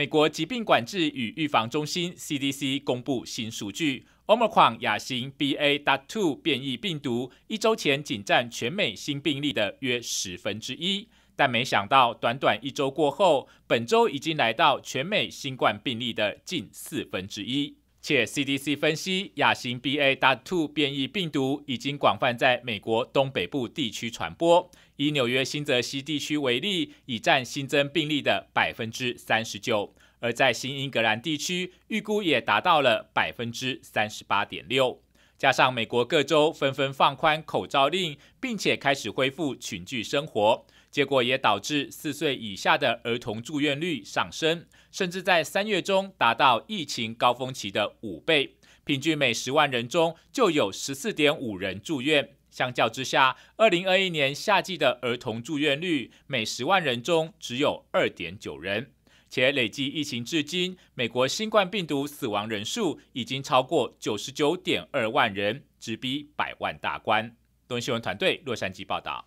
美国疾病管制与预防中心 （CDC） 公布新数据，c r o n 亚型 BA.2.2 变异病毒一周前仅占全美新病例的约十分之一，但没想到短短一周过后，本周已经来到全美新冠病例的近四分之一。且 CDC 分析，亚型 b a two 变异病毒已经广泛在美国东北部地区传播。以纽约、新泽西地区为例，已占新增病例的百分之三十九；而在新英格兰地区，预估也达到了百分之三十八点六。加上美国各州纷纷放宽口罩令，并且开始恢复群聚生活，结果也导致四岁以下的儿童住院率上升，甚至在三月中达到疫情高峰期的五倍，平均每十万人中就有十四点五人住院。相较之下，二零二一年夏季的儿童住院率每十万人中只有二点九人。且累计疫情至今，美国新冠病毒死亡人数已经超过九十九点二万人，直逼百万大关。东新闻团队洛杉矶报道。